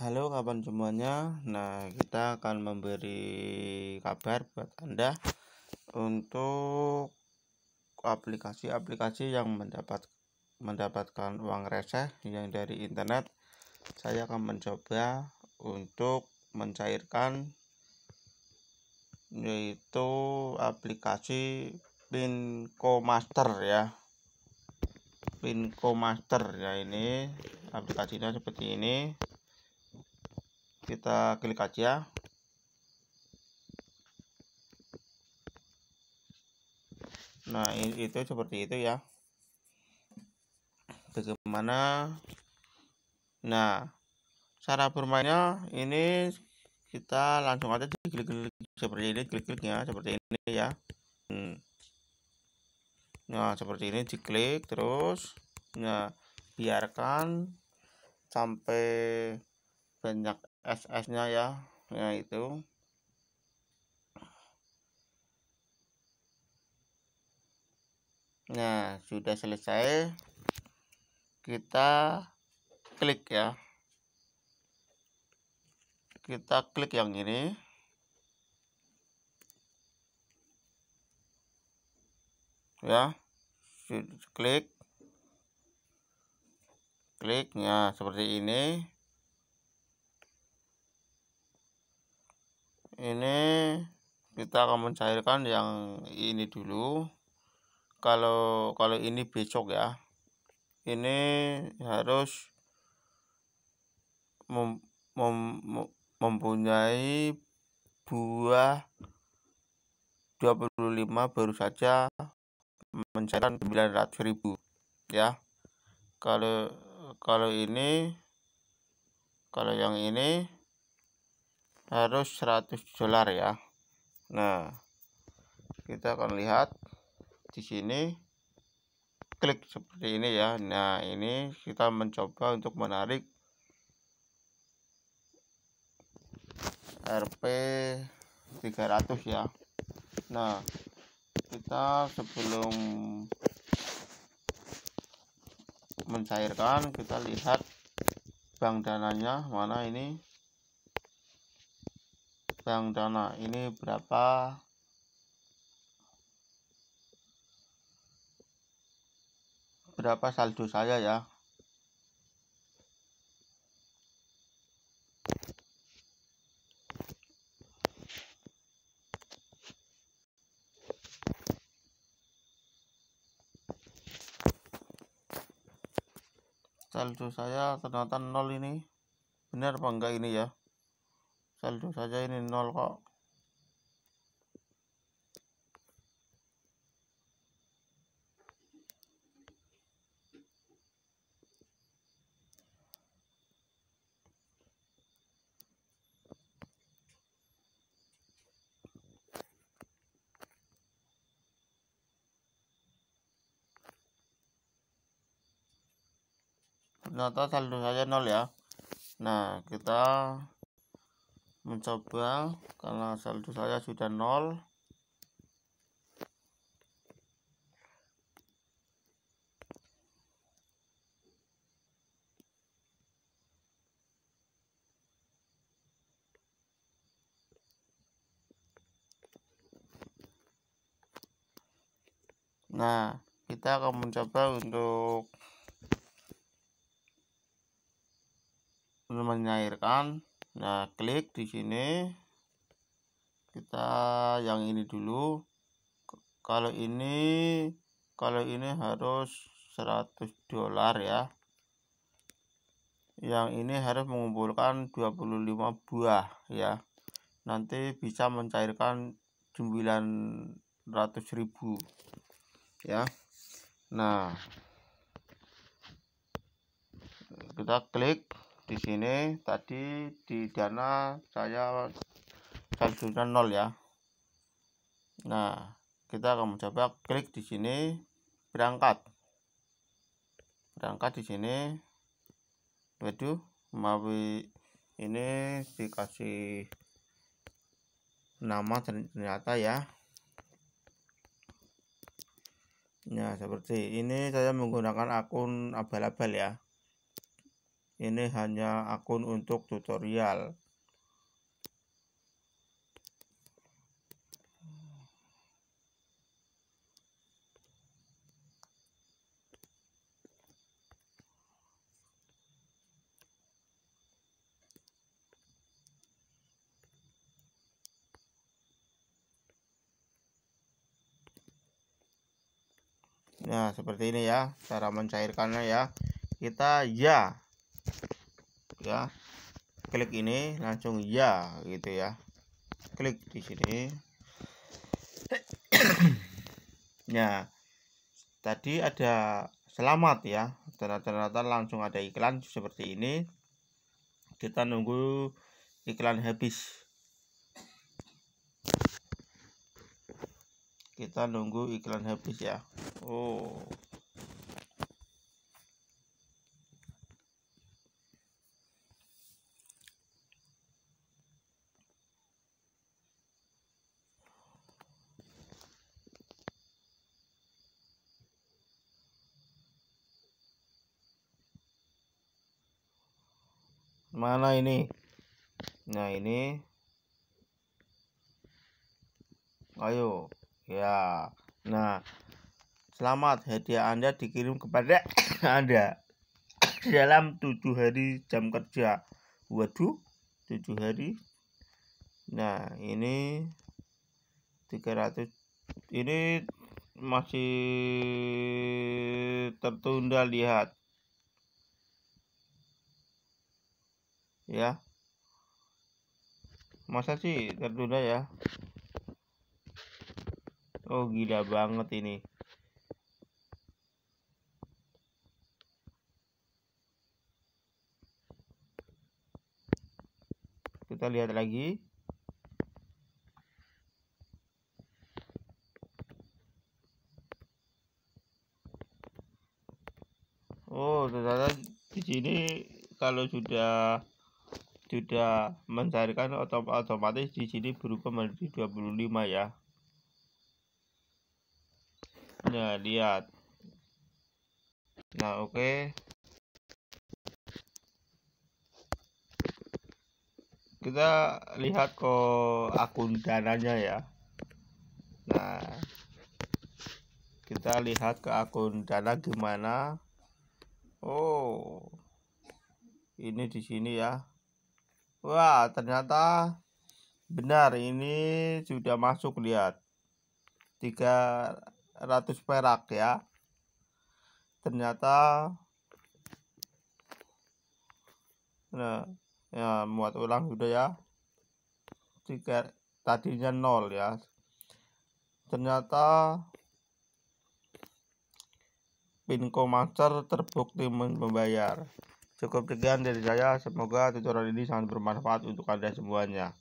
Halo kawan semuanya Nah kita akan memberi kabar buat anda Untuk aplikasi-aplikasi yang mendapat mendapatkan uang receh yang dari internet Saya akan mencoba untuk mencairkan Yaitu aplikasi Pinco Master ya Pinco Master ya ini aplikasinya seperti ini kita klik aja nah itu seperti itu ya bagaimana nah cara bermainnya ini kita langsung aja diklik-klik seperti ini klik-kliknya seperti ini ya hmm. nah seperti ini diklik terus nah biarkan sampai banyak SS-nya ya, ya itu. Nah, sudah selesai. Kita klik ya. Kita klik yang ini. Ya. Klik. kliknya seperti ini. ini kita akan mencairkan yang ini dulu kalau kalau ini besok ya ini harus mem, mem, mempunyai buah 25 baru saja mencairkan 900.000 ya kalau kalau ini kalau yang ini harus 100 dolar ya nah kita akan lihat di sini klik seperti ini ya nah ini kita mencoba untuk menarik RP 300 ya nah kita sebelum mencairkan kita lihat bank dananya mana ini Bang dana ini berapa berapa saldo saya ya saldo saya ternyata nol ini benar apa enggak ini ya saldo saja ini nol kok ternyata saldo saja nol ya nah kita mencoba karena saldo saya sudah nol Nah, kita akan mencoba untuk menyairkan Nah, klik di sini. Kita yang ini dulu. Kalau ini kalau ini harus 100 dolar ya. Yang ini harus mengumpulkan 25 buah ya. Nanti bisa mencairkan ribu ya. Nah, kita klik di sini tadi di dana saya saldonya nol ya nah kita akan mencoba klik di sini berangkat berangkat di sini waduh mau ini dikasih nama ternyata ya Nah, seperti ini saya menggunakan akun abal-abal ya. Ini hanya akun untuk tutorial. Nah, seperti ini ya cara mencairkannya ya. Kita ya ya klik ini langsung ya gitu ya klik di sini Ya, tadi ada selamat ya ternyata langsung ada iklan seperti ini kita nunggu iklan habis kita nunggu iklan habis ya oh Mana ini? Nah, ini. Ayo. Ya. Nah, selamat hadiah Anda dikirim kepada Anda dalam tujuh hari jam kerja. Waduh, tujuh hari. Nah, ini 300 ini masih tertunda lihat ya masa sih tertunda ya oh gila banget ini kita lihat lagi oh ternyata di sini kalau sudah sudah mencarikan otomatis di sini berubah menjadi 25 ya nah lihat nah oke okay. kita lihat ke akun dananya ya nah kita lihat ke akun dana gimana oh ini di sini ya Wah, ternyata benar ini sudah masuk lihat. 300 perak ya. Ternyata Nah, ya muat ulang sudah ya. Tiga tadinya nol ya. Ternyata Pinko Master terbukti membayar. Cukup sekian dari saya. Semoga tutorial ini sangat bermanfaat untuk Anda semuanya.